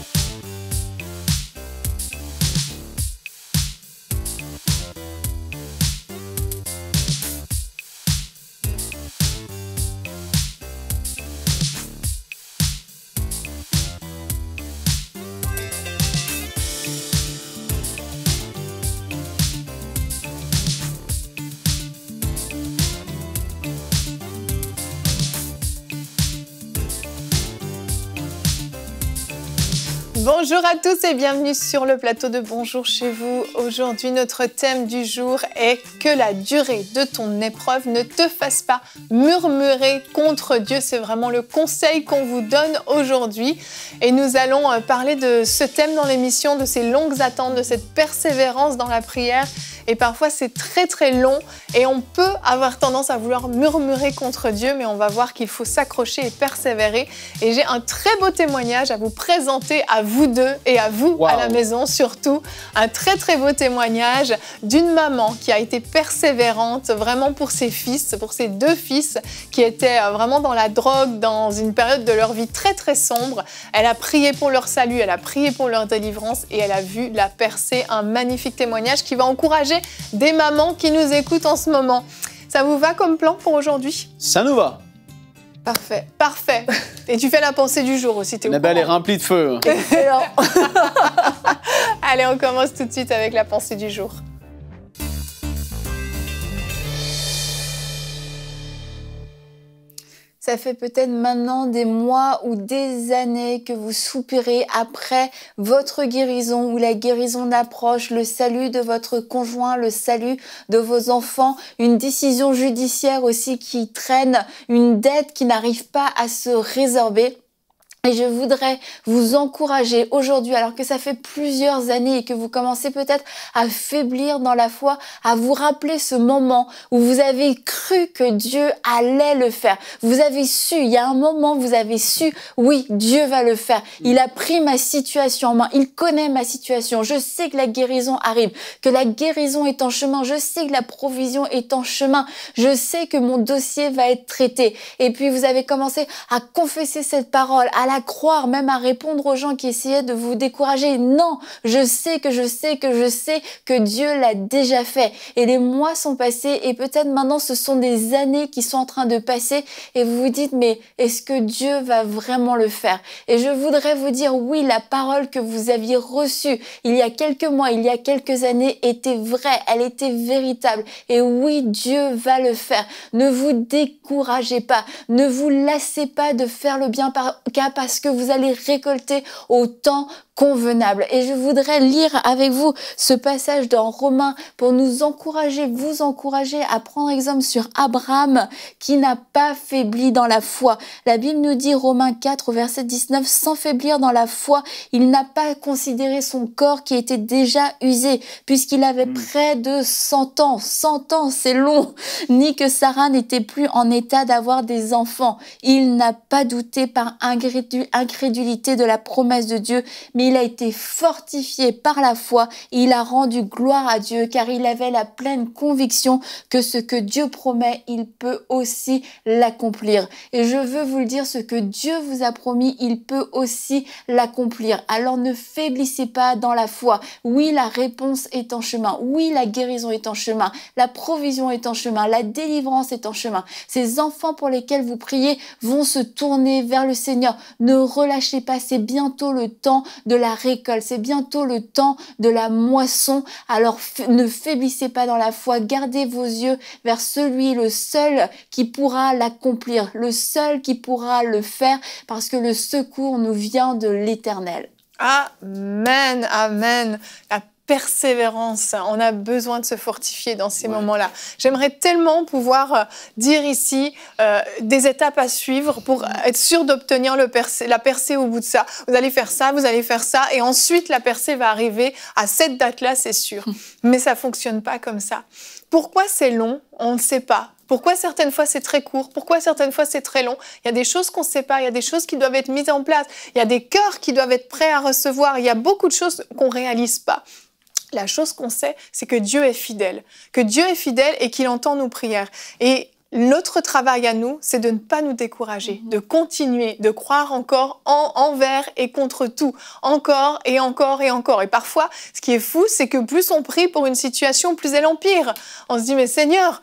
Thank you Bonjour à tous et bienvenue sur le plateau de Bonjour chez vous. Aujourd'hui, notre thème du jour est que la durée de ton épreuve ne te fasse pas murmurer contre Dieu. C'est vraiment le conseil qu'on vous donne aujourd'hui. Et nous allons euh, parler de ce thème dans l'émission, de ces longues attentes, de cette persévérance dans la prière. Et parfois, c'est très très long et on peut avoir tendance à vouloir murmurer contre Dieu, mais on va voir qu'il faut s'accrocher et persévérer. Et j'ai un très beau témoignage à vous présenter à vous deux et à vous à la maison surtout. Un très très beau témoignage d'une maman qui a été persévérante vraiment pour ses fils, pour ses deux fils qui étaient euh, vraiment dans la drogue, dans une période de leur vie très très sombre. Elle a prié pour leur salut, elle a prié pour leur délivrance et elle a vu la percée. Un magnifique témoignage qui va encourager des mamans qui nous écoutent en ce moment. Ça vous va comme plan pour aujourd'hui Ça nous va. Parfait, parfait. Et tu fais la pensée du jour aussi, t'es La balle est remplie de feu. Hein. Excellent. Allez, on commence tout de suite avec la pensée du jour. Ça fait peut-être maintenant des mois ou des années que vous soupirez après votre guérison ou la guérison d'approche, le salut de votre conjoint, le salut de vos enfants, une décision judiciaire aussi qui traîne, une dette qui n'arrive pas à se résorber. Et je voudrais vous encourager aujourd'hui, alors que ça fait plusieurs années et que vous commencez peut-être à faiblir dans la foi, à vous rappeler ce moment où vous avez cru que Dieu allait le faire. Vous avez su, il y a un moment, vous avez su, oui, Dieu va le faire. Il a pris ma situation en main. Il connaît ma situation. Je sais que la guérison arrive, que la guérison est en chemin. Je sais que la provision est en chemin. Je sais que mon dossier va être traité. Et puis vous avez commencé à confesser cette parole, à la croire, même à répondre aux gens qui essayaient de vous décourager. Non, je sais que je sais que je sais que Dieu l'a déjà fait. Et les mois sont passés et peut-être maintenant ce sont des années qui sont en train de passer et vous vous dites mais est-ce que Dieu va vraiment le faire Et je voudrais vous dire oui, la parole que vous aviez reçue il y a quelques mois, il y a quelques années était vraie, elle était véritable. Et oui, Dieu va le faire. Ne vous découragez pas, ne vous lassez pas de faire le bien par, parce que vous allez récolter autant convenable. Et je voudrais lire avec vous ce passage dans Romains pour nous encourager, vous encourager à prendre exemple sur Abraham qui n'a pas faibli dans la foi. La Bible nous dit Romains 4 verset 19, sans faiblir dans la foi, il n'a pas considéré son corps qui était déjà usé puisqu'il avait hmm. près de 100 ans. 100 ans, c'est long. Ni que Sarah n'était plus en état d'avoir des enfants. Il n'a pas douté par incrédulité de la promesse de Dieu, mais il a été fortifié par la foi il a rendu gloire à Dieu car il avait la pleine conviction que ce que Dieu promet, il peut aussi l'accomplir. Et je veux vous le dire, ce que Dieu vous a promis, il peut aussi l'accomplir. Alors ne faiblissez pas dans la foi. Oui, la réponse est en chemin. Oui, la guérison est en chemin. La provision est en chemin. La délivrance est en chemin. Ces enfants pour lesquels vous priez vont se tourner vers le Seigneur. Ne relâchez pas, c'est bientôt le temps de la récolte. C'est bientôt le temps de la moisson. Alors ne faiblissez pas dans la foi, gardez vos yeux vers celui, le seul qui pourra l'accomplir, le seul qui pourra le faire, parce que le secours nous vient de l'Éternel. Amen, amen persévérance. On a besoin de se fortifier dans ces moments-là. J'aimerais tellement pouvoir euh, dire ici euh, des étapes à suivre pour être sûr d'obtenir la percée au bout de ça. Vous allez faire ça, vous allez faire ça, et ensuite la percée va arriver à cette date-là, c'est sûr. Hmm. Mais ça fonctionne pas comme ça. Pourquoi c'est long On ne sait pas. Pourquoi certaines fois c'est très court Pourquoi certaines fois c'est très long Il y a des choses qu'on ne sait pas, il y a des choses qui doivent être mises en place, il y a des cœurs qui doivent être prêts à recevoir, il y a beaucoup de choses qu'on ne réalise pas. La chose qu'on sait, c'est que Dieu est fidèle, que Dieu est fidèle et qu'il entend nos prières. Et notre travail à nous, c'est de ne pas nous décourager, mhm. de continuer, de croire encore envers et contre tout, encore et encore et encore. Et parfois, ce qui est fou, c'est que plus on prie pour une situation, plus elle empire. On se dit, mais Seigneur,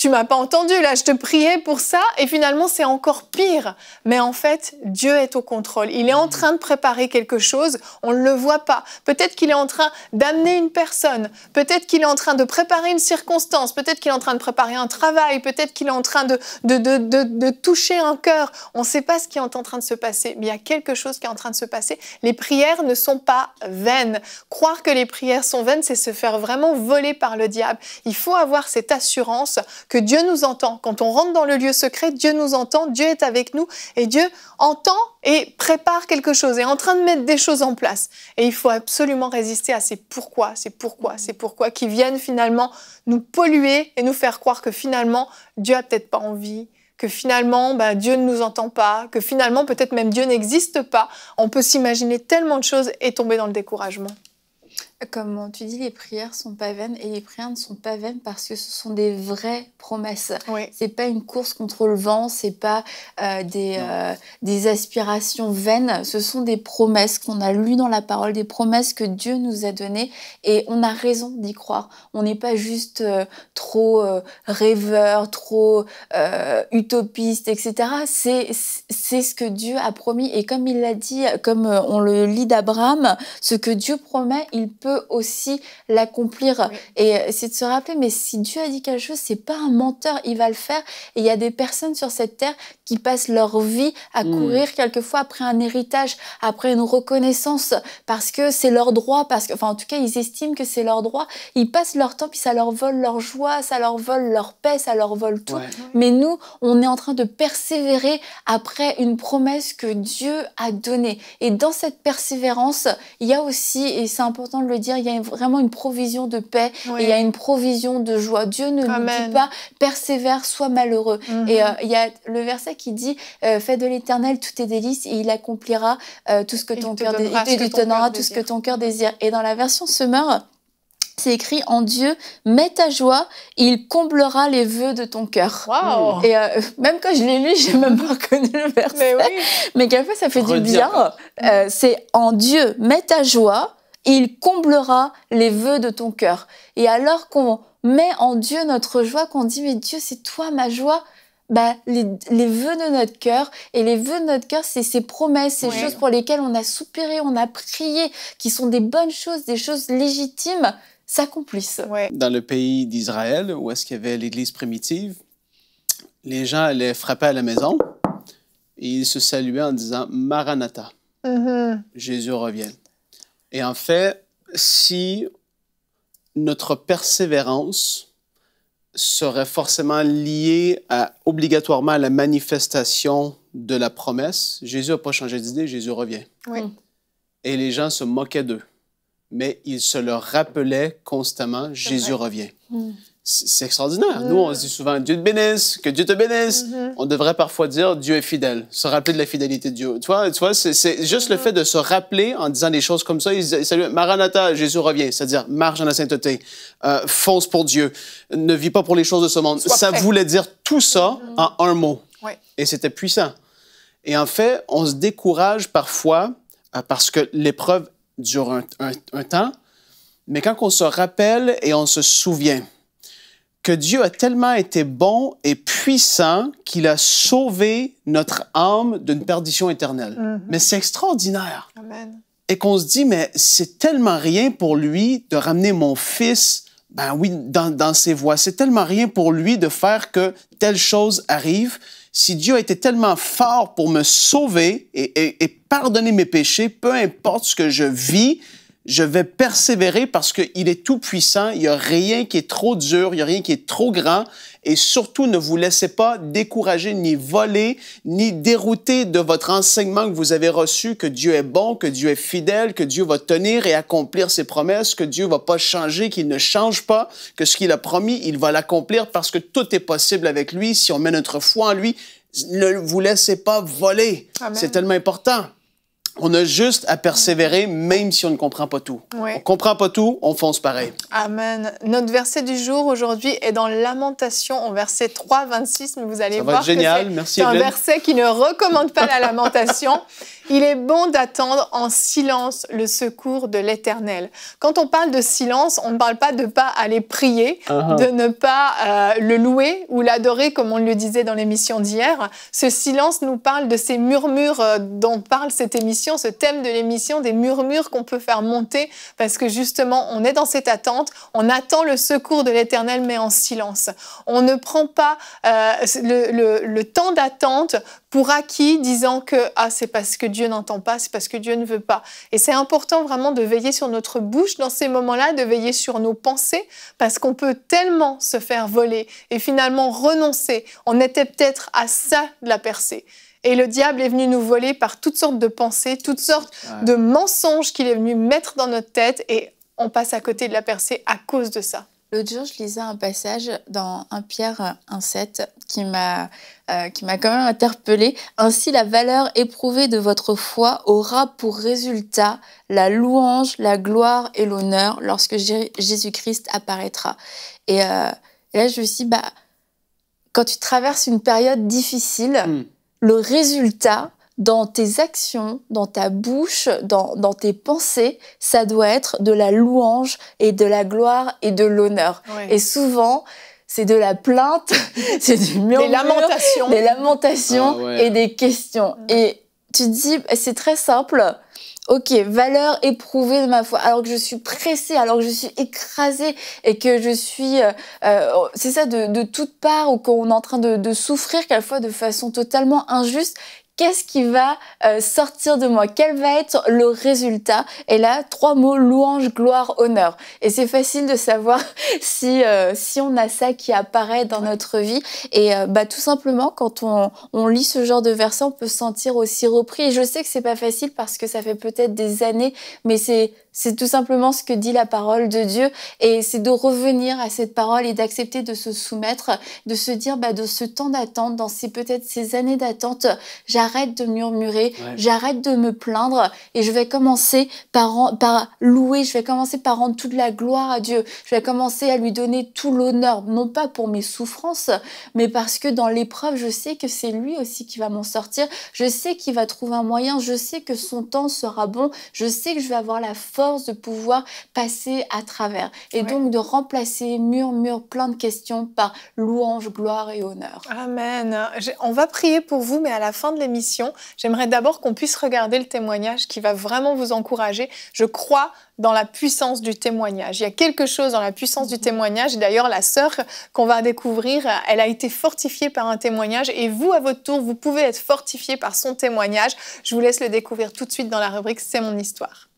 tu m'as pas entendu, là, je te priais pour ça, et finalement, c'est encore pire. Mais en fait, Dieu est au contrôle. Il est en mm. train de préparer quelque chose, on ne le voit pas. Peut-être qu'il est en train d'amener une personne, peut-être qu'il est en train de préparer une circonstance, peut-être qu'il est en train de préparer un travail, peut-être qu'il est en train de, de, de, de, de toucher un cœur. On ne sait pas ce qui est en train de se passer, mais il y a quelque chose qui est en train de se passer. Les prières ne sont pas vaines. Croire que les prières sont vaines, c'est se faire vraiment voler par le diable. Il faut avoir cette assurance que Dieu nous entend. Quand on rentre dans le lieu secret, Dieu nous entend, Dieu est avec nous et Dieu entend et prépare quelque chose, est en train de mettre des choses en place. Et il faut absolument résister à ces pourquoi, ces pourquoi, ces pourquoi qui viennent finalement nous polluer et nous faire croire que finalement Dieu a peut-être pas envie, que finalement bah, Dieu ne nous entend pas, que finalement peut-être même Dieu n'existe pas. On peut s'imaginer tellement de choses et tomber dans le découragement. Comme tu dis, les prières sont pas vaines et les prières ne sont pas vaines parce que ce sont des vraies promesses. C'est pas une course contre le vent, c'est pas euh, euh, des, aspirations vaines. Ce sont des promesses qu'on a lues dans la parole, des promesses que Dieu nous a données et on a raison d'y croire. On n'est pas juste euh, trop rêveur, trop utopiste, etc. C'est c'est ce que Dieu a promis et comme il l'a dit, comme on le lit d'Abraham, ce que Dieu promet, il peut aussi l'accomplir. Et euh, c'est de se rappeler, mais si Dieu a dit quelque chose, c'est pas un menteur, il va le faire. Et il y a des personnes sur cette terre qui passent leur vie à mm. courir quelquefois après un héritage, après une reconnaissance, parce que c'est leur droit, parce que, enfin, en tout cas, ils estiment que c'est leur droit. Ils passent leur temps, puis ça leur vole leur joie, ça leur vole leur paix, ça leur vole tout. Mais nous, on est en train de persévérer après une promesse que Dieu a donnée. Et dans cette persévérance, il y a aussi, et c'est important de le dire, il y a vraiment une provision de paix et il y a une provision de joie. Dieu ne nous dit pas persévère, sois malheureux. Et mhm. euh, il y a le verset qui dit euh, fais de l'Éternel tout tes délices et il accomplira euh, tout ce que ton cœur désire. Et dans la version Summer, c'est écrit en Dieu, mets ta joie, il comblera les vœux de ton cœur. Et même quand je l'ai lu, j'ai même pas reconnu le verset. Mais, oui. mais quelquefois, ça fait du bien. c'est en Dieu, mets ta joie, il comblera les vœux de ton cœur. Et alors qu'on met en Dieu notre joie, qu'on dit mais Dieu c'est toi ma joie, bah, les, les vœux de notre cœur et les vœux de notre cœur, c'est ces promesses, ces choses pour lesquelles on a soupiré, on a prié, qui sont des bonnes choses, des choses légitimes, s'accomplissent. Dans le pays d'Israël, où est-ce qu'il y avait l'Église primitive, les gens allaient frapper à la maison et ils se saluaient en disant Maranatha, mm-hmm. Jésus revient. Et en fait, si notre persévérance serait forcément liée obligatoirement à la manifestation de la promesse, Jésus n'a pas changé d'idée, Jésus revient. Mm. Et les gens se moquaient d'eux, mais ils se le rappelaient constamment, Jésus revient. Mm c'est extraordinaire. Mm. Nous, on se dit souvent Dieu te bénisse, que Dieu te bénisse. Mm-hmm. On devrait parfois dire Dieu est fidèle, se rappeler de la fidélité de Dieu. Tu vois, c'est juste le mm-hmm. fait de se rappeler en disant des choses comme ça. Il salut, Maranatha, Jésus revient, c'est-à-dire marche dans la sainteté, euh, fonce pour Dieu, ne vis pas pour les choses de ce monde. ça voulait dire tout ça mm-hmm. en un mot. Et c'était puissant. Et en fait, on se décourage parfois euh, parce que l'épreuve dure un, un temps, mais quand on se rappelle et on se souvient, que Dieu a tellement été bon et puissant qu'il a sauvé notre âme d'une perdition éternelle. Mhm. Mais c'est extraordinaire. Amen. Et qu'on se dit, mais c'est tellement rien pour lui de ramener mon fils, ben oui, dans, ses voies. C'est tellement rien pour lui de faire que telle chose arrive. Si Dieu a été tellement fort pour me sauver et pardonner mes péchés, peu importe ce que je vis, je vais persévérer parce qu'il est tout puissant, il n'y a rien qui est trop dur, il n'y a rien qui est trop grand, et surtout ne vous laissez pas décourager, ni voler, ni dérouter de votre enseignement que vous avez reçu, que Dieu est bon, que Dieu est fidèle, que Dieu va tenir et accomplir ses promesses, que Dieu ne va pas changer, qu'il ne change pas, que ce qu'il a promis, il va l'accomplir parce que tout est possible avec lui si on met notre foi en lui. Ne vous laissez pas voler. C'est tellement important on a juste à persévérer, même si on ne comprend pas tout. On comprend pas tout, on fonce pareil. Amen. Notre verset du jour aujourd'hui est dans Lamentation, au verset 3, 26. Mais vous allez voir Que c'est un verset qui ne recommande pas la lamentation. Il est bon d'attendre en silence le secours de l'Éternel. Quand on parle de silence, on ne parle pas de ne pas aller prier, uh-huh. de ne pas euh, le louer ou l'adorer comme on le disait dans l'émission d'hier. Ce silence nous parle de ces murmures euh, dont parle cette émission, ce thème de l'émission, des murmures qu'on peut faire monter parce que justement on est dans cette attente, on attend le secours de l'Éternel mais en silence. On ne prend pas euh, le temps d'attente pour acquis, disant que ah, c'est parce que Dieu n'entend pas, c'est parce que Dieu ne veut pas. Et c'est important vraiment de veiller sur notre bouche dans ces moments-là, de veiller sur nos pensées, parce qu'on peut tellement se faire voler et finalement renoncer. On était peut-être à ça de la percée. Et le diable est venu nous voler par toutes sortes de pensées, toutes sortes de mensonges qu'il est venu mettre dans notre tête et on passe à côté de la percée à cause de ça. L'autre jour, je lisais un passage dans 1 Pierre 1,7 qui m'a euh, qui m'a quand même interpellé Ainsi, la valeur éprouvée de votre foi aura pour résultat la louange, la gloire et l'honneur lorsque Jésus-Christ apparaîtra. Euh, et, là, je me suis bah, quand tu traverses une période difficile, hmm. le résultat, dans tes actions, dans ta bouche, dans, dans, tes pensées, ça doit être de la louange et de la gloire et de l'honneur. Et souvent, c'est de la plainte, c'est du murmure, des lamentations, des lamentations ah et des questions. Et tu te dis, eh, c'est très simple. Ok, valeur éprouvée de ma foi, alors que je suis pressée, alors que je suis écrasée et que je suis, euh, euh, c'est ça, de, de toutes parts, ou qu'on est en train de, de souffrir quelquefois de façon totalement injuste, Qu'est-ce qui va euh, sortir de moi Quel va être le résultat Et là, trois mots, louange, gloire, honneur. Et c'est facile de savoir si, euh, si on a ça qui apparaît dans notre vie. Et euh, bah, tout simplement, quand on, on lit ce genre de verset, on peut se sentir aussi repris. Et je sais que c'est pas facile parce que ça fait peut-être des années, mais c'est c'est tout simplement ce que dit la parole de Dieu et c'est de revenir à cette parole et d'accepter de se soumettre, de se dire bah, de ce temps d'attente, dans ces peut-être ces années d'attente, j'arrête de murmurer, j'arrête de me plaindre et je vais commencer par, par louer, je vais commencer par rendre toute la gloire à Dieu, je vais commencer à lui donner tout l'honneur, non pas pour mes souffrances, mais parce que dans l'épreuve, je sais que c'est lui aussi qui va m'en sortir, je sais qu'il va trouver un moyen, je sais que son temps sera bon, je sais que je vais avoir la force force de pouvoir passer à travers. Et donc de remplacer murmure, plein de questions par louange, gloire et honneur. Amen. On va prier pour vous, mais à la fin de l'émission, j'aimerais d'abord qu'on puisse regarder le témoignage qui va vraiment vous encourager. Je crois dans la puissance du témoignage. Il y a quelque chose dans la puissance du mhm. témoignage. D'ailleurs, la sœur qu'on va découvrir, elle a été fortifiée par un témoignage et vous, à votre tour, vous pouvez être fortifié par son témoignage. Je vous laisse le découvrir tout de suite dans la rubrique C'est mon histoire.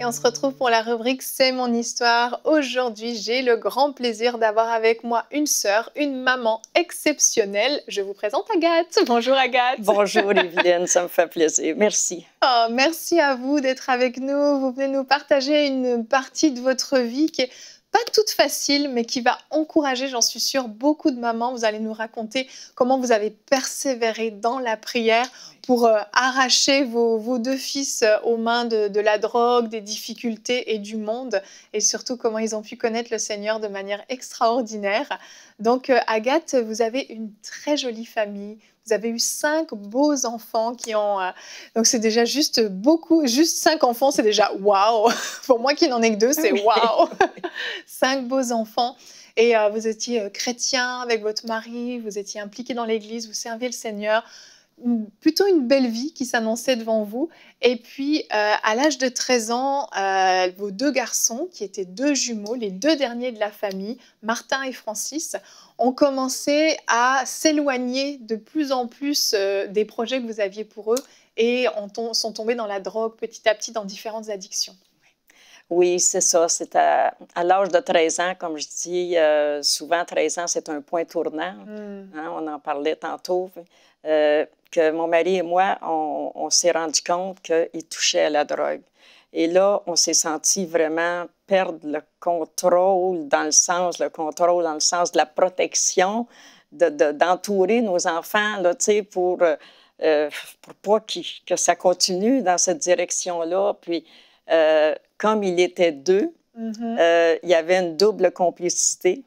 Et on se retrouve pour la rubrique C'est mon histoire. Aujourd'hui, j'ai le grand plaisir d'avoir avec moi une sœur, une maman exceptionnelle. Je vous présente Agathe. Bonjour Agathe. Bonjour Olivienne, ça me fait plaisir. Merci. Oh, merci à vous d'être avec nous. Vous venez nous partager une partie de votre vie qui est pas toute facile, mais qui va encourager, j'en suis sûre, beaucoup de mamans. Vous allez nous raconter comment vous avez persévéré dans la prière pour euh, arracher vos, deux fils euh, aux mains de, la drogue, des difficultés et du monde, et surtout comment ils ont pu connaître le Seigneur de manière extraordinaire. Donc euh, Agathe, vous avez une très jolie famille. Vous avez eu cinq beaux enfants qui ont. donc, c'est déjà juste beaucoup. Juste cinq enfants, c'est déjà waouh! Pour moi qui n'en ai que deux, c'est ah waouh! cinq beaux enfants. Et vous étiez chrétien avec votre mari, vous étiez impliqué dans l'Église, vous serviez le Seigneur plutôt une belle vie qui s'annonçait devant vous. Et puis, euh, à l'âge de 13 ans, euh, vos deux garçons, qui étaient deux jumeaux, les deux derniers de la famille, Martin et Francis, ont commencé à s'éloigner de plus en plus euh, des projets que vous aviez pour eux et sont tombés dans la drogue petit à petit, dans différentes addictions. Oui, c'est ça. C'est à, l'âge de 13 ans, comme je dis, souvent 13 ans, c'est un point tournant. Hmm. Hein, on en parlait tantôt. Euh, que mon mari et moi, on, s'est rendu compte qu'il touchait à la drogue. Et là, on s'est senti vraiment perdre le contrôle dans le sens, le contrôle dans le sens de la protection, d'entourer nos enfants, là, pour, euh, pour pas que ça continue dans cette direction-là. Puis, euh, comme il était deux, mm-hmm. il y avait une double complicité.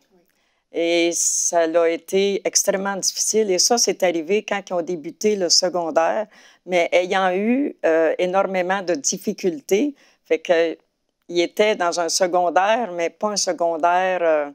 Et ça a été extrêmement difficile. Et ça, c'est arrivé quand ils ont débuté le secondaire, mais ayant eu euh, énormément de difficultés, fait que il était dans un secondaire, mais pas un secondaire euh,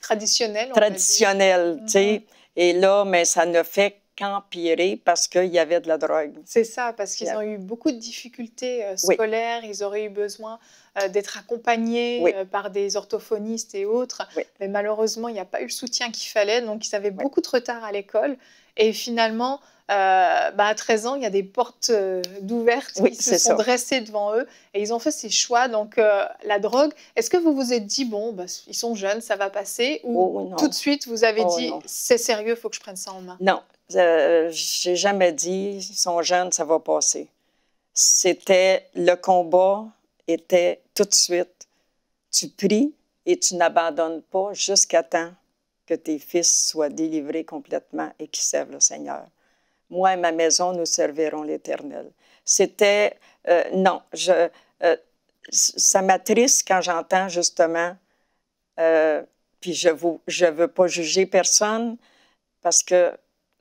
traditionnel. traditionnel, tu sais. Mm-hmm. Et là, mais ça ne fait qu'empirer parce qu'il y avait de la drogue. C'est ça, parce qu'ils euh, ont eu beaucoup de difficultés euh, scolaires, ils auraient eu besoin euh, d'être accompagnés par des orthophonistes et autres, mais malheureusement, il n'y a pas eu le soutien qu'il fallait, donc ils avaient beaucoup de retard à l'école. Et finalement, bah, à 13 ans, il y a des portes d'ouvertes qui se sont dressées devant eux et ils ont fait ces choix. Donc, la drogue, est-ce que vous vous êtes dit, bon, bah, ils sont jeunes, ça va passer Ou oh, tout de suite, vous avez oh, dit, c'est sérieux, il faut que je prenne ça en main Non, euh, j'ai jamais dit, ils sont jeunes, ça va passer. C'était le combat était tout de suite, tu pries et tu n'abandonnes pas jusqu'à temps que tes fils soient délivrés complètement et qu'ils servent le Seigneur. Moi et ma maison, nous servirons l'Éternel. C'était, euh, non, je, euh, ça m'attriste quand j'entends justement, puis je ne je veux pas juger personne parce que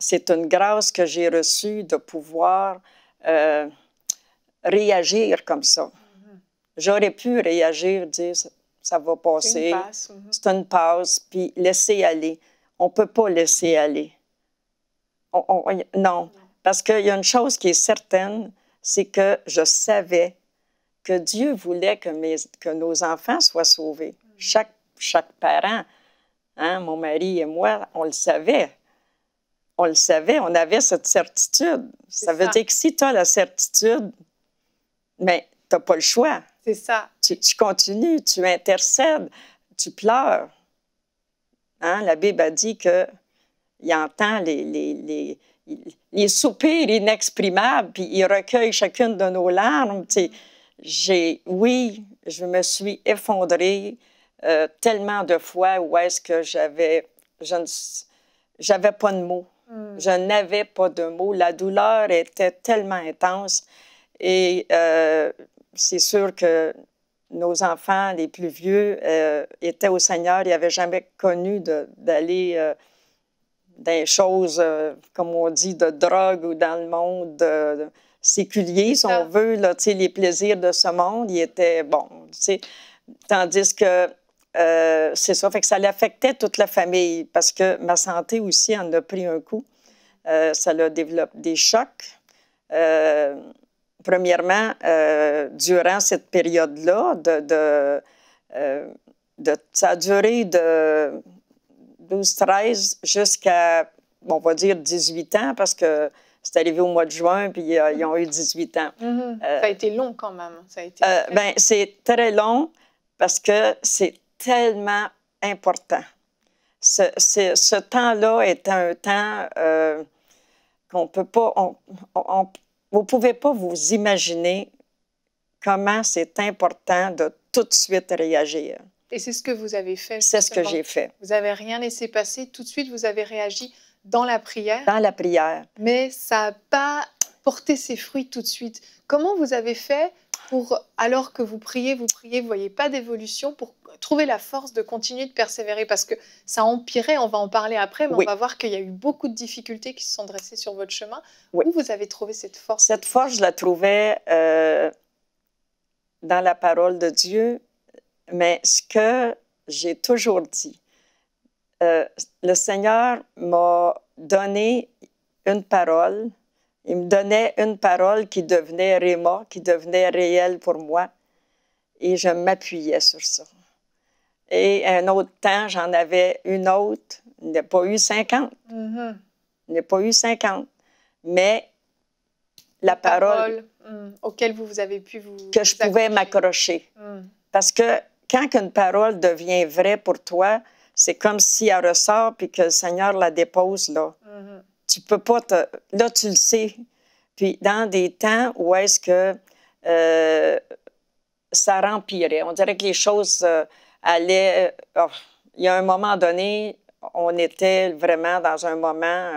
c'est une grâce que j'ai reçue de pouvoir euh, réagir comme ça. Mm-hmm. J'aurais pu réagir, dire ça va passer, mm-hmm. c'est une passe, puis laisser aller. On ne peut pas laisser aller. non. parce qu'il y a une chose qui est certaine, c'est que je savais que Dieu voulait que, que nos enfants soient sauvés. Mm-hmm. Chaque, chaque parent, hein, mon mari et moi, on le savait on le savait, on avait cette certitude. Ça, veut dire que si tu la certitude, mais tu n'as pas le choix. C'est ça. Tu, continues, tu intercèdes, tu pleures. Hein? La Bible a dit que il entend les, les, les, les soupirs inexprimables, puis il recueille chacune de nos larmes. J'ai, oui, je me suis effondrée euh, tellement de fois où est-ce que j'avais, je n'avais pas de mots. Je n'avais pas de mots. La douleur était tellement intense. Et euh, c'est sûr que nos enfants, les plus vieux, euh, étaient au Seigneur. Ils n'avaient jamais connu d'aller euh, dans des choses, comme on dit, de drogue ou dans le monde séculier, si on ah. veut, là, les plaisirs de ce monde. Ils étaient, bon, tandis que euh, c'est ça. Fait que ça l'affectait toute la famille parce que ma santé aussi en a pris un coup. Euh, ça l'a développé des chocs. Euh, premièrement, durant cette période-là, de, de, ça a duré de 12-13 jusqu'à, on va dire, 18 ans parce que c'est arrivé au mois de juin, puis ils ont eu 18 ans. Mm-hmm. ça a été long quand même. Hein. Ça ben, c'est très long parce que c'est tellement important. Ce, ce, temps-là est un temps euh, qu'on peut pas. vous ne pouvez pas vous imaginer comment c'est important de tout de suite réagir. Et c'est ce que vous avez fait. C'est ce que j'ai fait. Vous n'avez rien laissé passer. Tout de suite, vous avez réagi dans la prière. Dans la prière. Mais ça n'a pas porté ses fruits tout de suite. Comment vous avez fait alors que vous priez, vous priez, vous voyez pas d'évolution, pour trouver la force de continuer de persévérer Parce que ça empirait, on va en parler après, mais on va voir qu'il y a eu beaucoup de difficultés qui se sont dressées sur votre chemin. Où vous avez trouvé cette force Cette force, je la trouvais euh, dans la parole de Dieu, mais ce que j'ai toujours dit, euh, le Seigneur m'a donné une parole il me donnait une parole qui devenait Réma, qui devenait réelle pour moi. Et je m'appuyais sur ça. Et un autre temps, j'en avais une autre. Il n'y a pas eu 50. Mm-hmm. Il n'y pas eu 50. Mais la, parole, mm, auquel vous, avez pu vous. Que je pouvais m'accrocher. Mm. Parce que quand une parole devient vraie pour toi, c'est comme si elle ressort puis que le Seigneur la dépose là. Mm-hmm tu peux pas te... Là, tu le sais. Puis dans des temps où est-ce que euh, ça rempirait, on dirait que les choses euh, allaient... Euh, oh, il y a un moment donné, on était vraiment dans un moment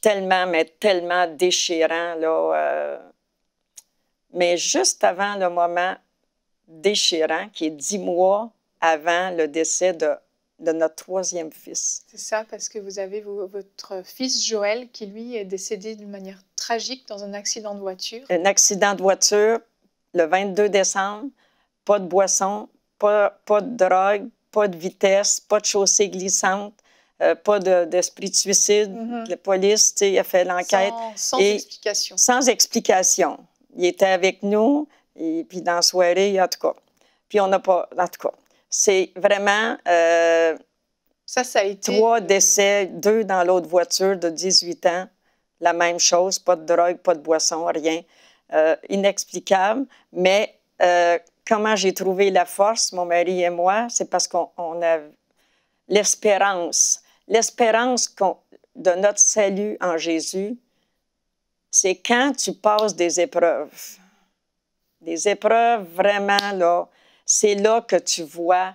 tellement, mais tellement déchirant. Là, mais juste avant le moment déchirant, qui est dix mois avant le décès de de notre troisième fils. C'est ça, parce que vous avez votre fils Joël qui, lui, est décédé d'une manière tragique dans un accident de voiture. Un accident de voiture le 22 décembre, pas de boisson, pas, de drogue, pas de vitesse, pas de chaussée glissante. Euh, pas d'esprit de, suicide. Mm -hmm. La police a fait l'enquête. Sans, explication. Sans explication. Il était avec nous, et puis dans la soirée, en tout cas. Puis on n'a pas, en tout cas. C'est vraiment euh, ça, ça a été... trois décès, deux dans l'autre voiture de 18 ans, la même chose, pas de drogue, pas de boisson, rien. Euh, inexplicable, mais euh, comment j'ai trouvé la force, mon mari et moi, c'est parce qu'on a l'espérance. L'espérance de notre salut en Jésus, c'est quand tu passes des épreuves. Des épreuves vraiment, là, c'est là que tu vois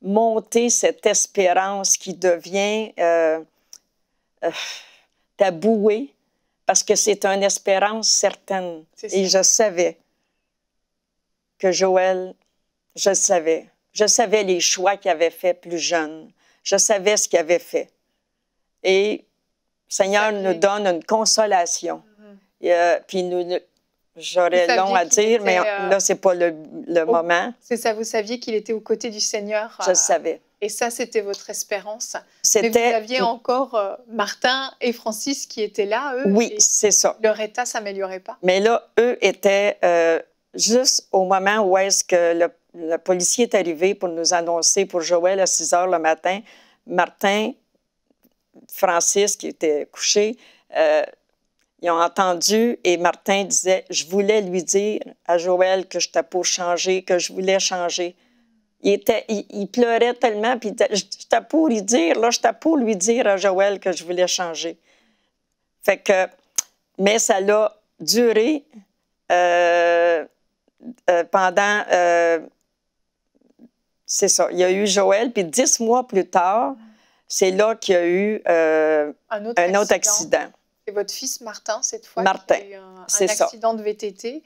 monter cette espérance qui devient euh, euh parce que c'est une espérance certaine. Et je savais que Joël, je savais. Je savais les choix qu'il avait fait plus jeune. Je savais ce qu'il avait fait. Et Seigneur nous donne une consolation. Mm-hmm. Euh, puis nous, J'aurais long à dire, mais euh, là, ce c'est pas le, oh, moment. C'est ça, vous saviez qu'il était aux côtés du Seigneur. Je euh, savais. Et ça, c'était votre espérance. Mais vous aviez encore euh, Martin et Francis qui étaient là, eux. Oui, c'est ça. Leur état s'améliorait pas. Mais là, eux étaient juste au moment où est-ce que le, policier est arrivé pour nous annoncer pour Joël à 6 heures le matin. Martin, Francis, qui était couché, ils ont entendu et Martin disait, je voulais lui dire à Joël que j'étais pour changer, que je voulais changer. Il, était, il, pleurait tellement, puis j'étais pour lui dire, là, j'étais pour lui dire à Joël que je voulais changer. Fait que, mais ça l'a duré euh, euh, pendant, euh, c'est ça, il y a eu Joël, puis dix mois plus tard, c'est là qu'il y a eu un autre, un autre accident. C'est votre fils Martin, cette fois, Martin, qui a eu un, accident de VTT.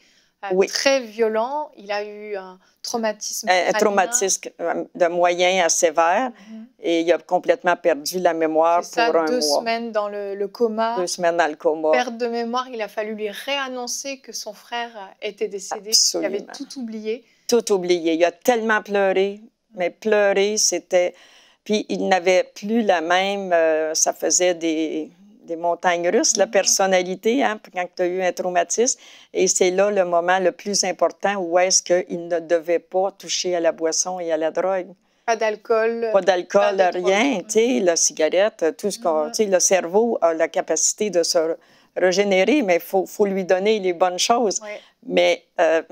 Euh, très violent, il a eu un traumatisme. Un, traumatisme euh, de moyen à sévère mhm. et il a complètement perdu la mémoire pour un deux semaines dans le, le, coma. Deux semaines dans le coma. Perte de mémoire, il a fallu lui réannoncer que son frère euh, était décédé. Il avait tout oublié. Tout oublié. Il a tellement pleuré, mhm. mais pleurer, c'était. Puis il n'avait plus la même. ça faisait des des montagnes russes, la mhm. personnalité, hein, quand tu as eu un traumatisme. Et c'est là le moment le plus important où est-ce qu'il ne devait pas toucher à la boisson et à la drogue. Pas d'alcool. Euh, pas d'alcool, rien. Tu sais, la cigarette, euh, tout ce qu'on. Mhm. sais, Le cerveau a la capacité de se régénérer, mais il faut, faut, lui donner les bonnes choses. Mais, euh,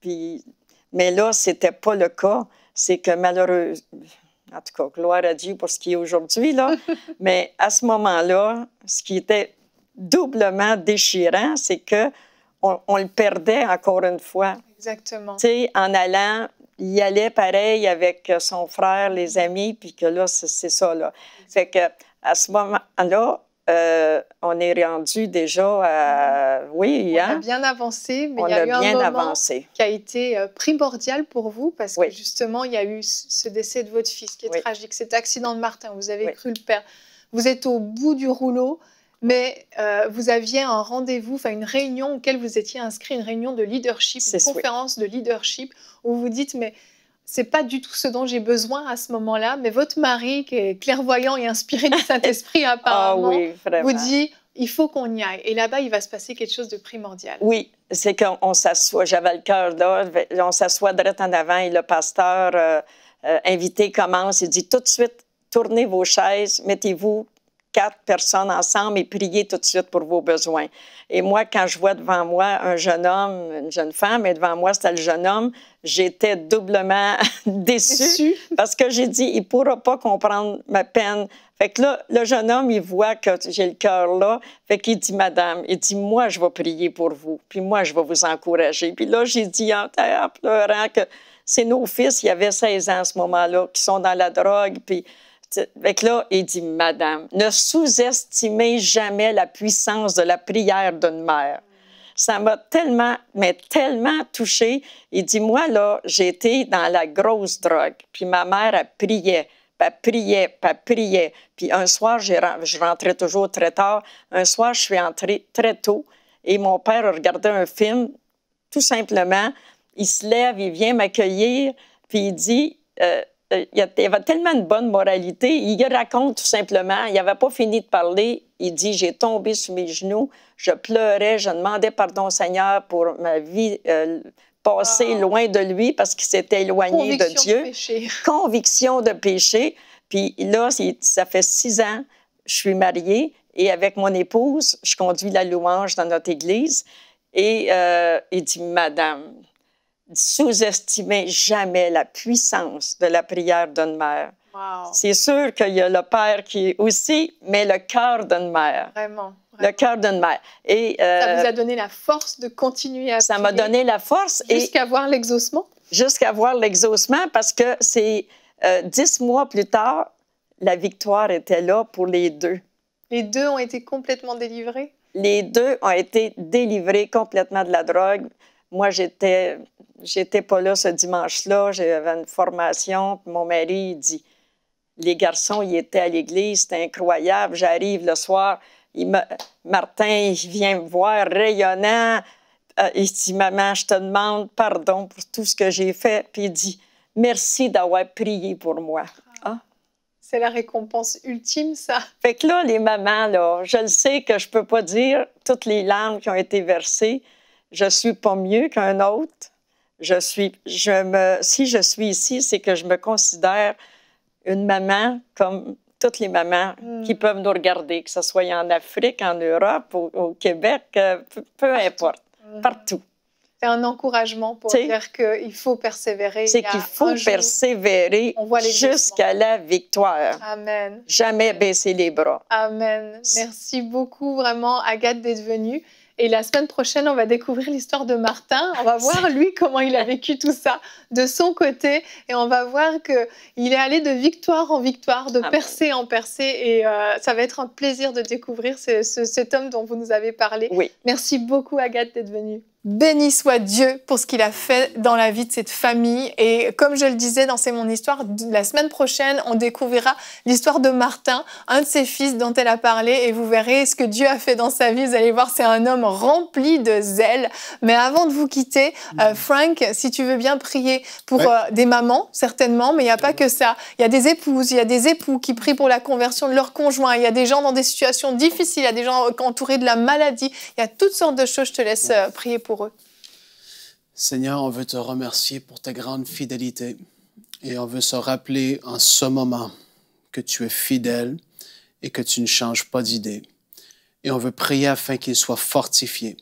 puis, mais là, ce n'était pas le cas. C'est que malheureusement, en tout cas, gloire à Dieu pour ce qui est aujourd'hui, là. Mais à ce moment-là, ce qui était doublement déchirant, c'est que on, le perdait encore une fois. Exactement. Tu sais, en allant, il allait pareil avec son frère, les amis, puis que là, c'est ça, là. Fait que à ce moment-là, euh, on est rendu déjà à. Oui, on a hein? bien avancé, mais il y a, eu un moment qui a été euh, primordial pour vous parce que justement, il y a eu ce décès de votre fils qui est tragique, cet accident de Martin, vous avez cru le père. Vous êtes au bout du rouleau, mais euh, vous aviez un rendez-vous, enfin une réunion auquel vous étiez inscrit, une réunion de leadership, une conférence de leadership où vous dites, mais c'est pas du tout ce dont j'ai besoin à ce moment-là, mais votre mari, qui est clairvoyant et inspiré du Saint-Esprit ah apparemment, part vous dit il faut qu'on y aille. Et là-bas, il va se passer quelque chose de primordial. Oui, c'est qu'on s'assoit. J'avais le cœur là, On s'assoit direct en avant et le pasteur euh, euh, invité commence. Il dit tout de suite tournez vos chaises, mettez-vous quatre personnes ensemble et prier tout de suite pour vos besoins. Et moi, quand je vois devant moi un jeune homme, une jeune femme, et devant moi, c'était le jeune homme, j'étais doublement déçue parce que j'ai dit, il ne pourra pas comprendre ma peine. Fait que là, le jeune homme, il voit que j'ai le cœur là. Fait qu'il dit, Madame, il dit, moi, je vais prier pour vous, puis moi, je vais vous encourager. Puis là, j'ai dit en, en pleurant que c'est nos fils, il y avait 16 ans à ce moment-là, qui sont dans la drogue, puis là, il dit, Madame, ne sous-estimez jamais la puissance de la prière d'une mère. Ça m'a tellement, mais tellement touchée. Il dit, moi, là, j'étais dans la grosse drogue. Puis ma mère, elle priait pas priait, pas priait. Puis un soir, je rentrais toujours très tard. Un soir, je suis entrée très tôt et mon père regardait un film, tout simplement. Il se lève, il vient m'accueillir, puis il dit, euh, euh, il y avait tellement de bonne moralité. Il raconte tout simplement, il n'avait pas fini de parler. Il dit, j'ai tombé sur mes genoux, je pleurais, je demandais pardon au Seigneur pour ma vie euh, passée ah. loin de lui parce qu'il s'était éloigné de Dieu. De Conviction de péché. Puis là, ça fait six ans, je suis mariée et avec mon épouse, je conduis la louange dans notre église. Et euh, il dit, Madame, sous estimer jamais la puissance de la prière d'une mère. C'est sûr qu'il y a le père qui est aussi, mais le cœur d'une mère. Vraiment. Le cœur d'une mère. Et, euh, ça vous a donné la force de continuer à Ça m'a donné la force. Jusqu'à voir l'exaucement? Jusqu'à voir l'exaucement parce que c'est euh, dix mois plus tard, la victoire était là pour les deux. Les deux ont été complètement délivrés? Les deux ont été délivrés complètement de la drogue. Moi, j'étais J'étais pas là ce dimanche-là, j'avais une formation, mon mari, dit les garçons, ils étaient à l'église, c'était incroyable. J'arrive le soir, il me, Martin il vient me voir, rayonnant. Euh, il dit Maman, je te demande pardon pour tout ce que j'ai fait. Puis il dit Merci d'avoir prié pour moi. Ah, c'est la récompense ultime, ça. Fait que là, les mamans, là, je le sais que je ne peux pas dire toutes les larmes qui ont été versées. Je ne suis pas mieux qu'un autre. Je suis, si je suis ici, c'est que je me considère une maman comme toutes les mamans qui hmm. peuvent nous regarder, que ce soit en Afrique, en Europe, au, Québec, euh, peu, importe, hmm. partout. C'est un encouragement pour dire qu'il faut persévérer. C'est qu'il faut persévérer jusqu'à la victoire. Amen. Jamais baisser les bras. Amen. Merci beaucoup vraiment, Agathe, d'être venue. Et la semaine prochaine, on va découvrir l'histoire de Martin. On va voir lui comment il a vécu tout ça de son côté. Et on va voir qu'il est allé de victoire en victoire, de ah percée en percée. Et euh, ça va être un plaisir de découvrir cet homme dont vous nous avez parlé. Merci beaucoup, Agathe, d'être venue. Béni soit Dieu pour ce qu'il a fait dans la vie de cette famille. Et comme je le disais dans C'est mon histoire, la semaine prochaine, on découvrira l'histoire de Martin, un de ses fils dont elle a parlé. Et vous verrez ce que Dieu a fait dans sa vie. Vous allez voir, c'est un homme rempli de zèle. Mais avant de vous quitter, euh, mm. Frank, si tu veux bien prier pour euh, des mamans, certainement, mais il n'y a pas mm. que ça. Il y a des épouses, il y a des époux qui prient pour la conversion de leur conjoint. Il y a des gens dans des situations difficiles, il y a des gens entourés de la maladie. Il y a toutes sortes de choses. Je te laisse mm. euh, prier pour Seigneur, on veut te remercier pour ta grande fidélité et on veut se rappeler en ce moment que tu es fidèle et que tu ne changes pas d'idée. Et on veut prier afin qu'il soit fortifié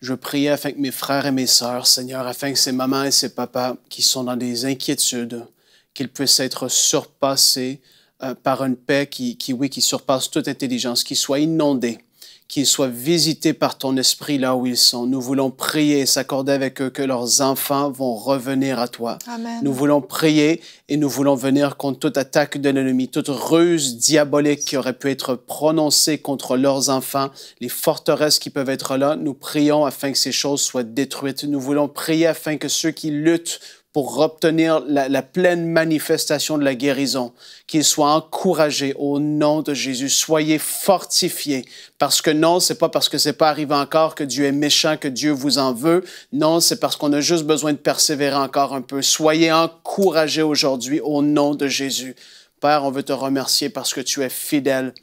Je prie afin que mes frères et mes sœurs, Seigneur, afin que ces mamans et ces papas qui sont dans des inquiétudes, qu'ils puissent être surpassés euh, par une paix qui, oui, qui surpasse toute intelligence, qu'ils soient inondés qu'ils soient visités par ton esprit là où ils sont. Nous voulons prier et s'accorder avec eux que leurs enfants vont revenir à toi. Nous voulons prier et nous voulons venir contre toute attaque de l'ennemi, toute ruse diabolique qui aurait pu être prononcée contre leurs enfants, les forteresses qui peuvent être là. Nous prions afin que ces choses soient détruites. Nous voulons prier afin que ceux qui luttent pour obtenir la, pleine manifestation de la guérison, qu'ils soient encouragé au nom de Jésus. Soyez fortifiés parce que non, c'est pas parce que c'est pas arrivé encore que Dieu est méchant, que Dieu vous en veut. Non, c'est parce qu'on a juste besoin de persévérer encore un peu. Soyez encouragés aujourd'hui au nom de Jésus. Père, on veut te remercier parce que tu es fidèle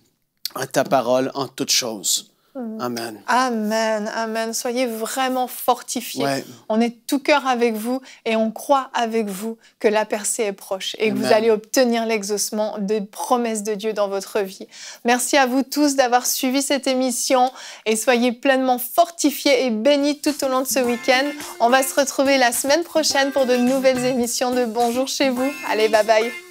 à ta parole en toutes choses. Euh, amen. Amen, amen. Soyez vraiment fortifiés. On est tout cœur avec vous et on croit avec vous que la percée est proche et que vous allez obtenir l'exaucement des promesses de Dieu dans votre vie. Merci à vous tous d'avoir suivi cette émission et soyez pleinement fortifiés et bénis tout au long de ce week-end. On va se retrouver la semaine prochaine pour de nouvelles émissions de Bonjour chez vous. Allez, bye bye.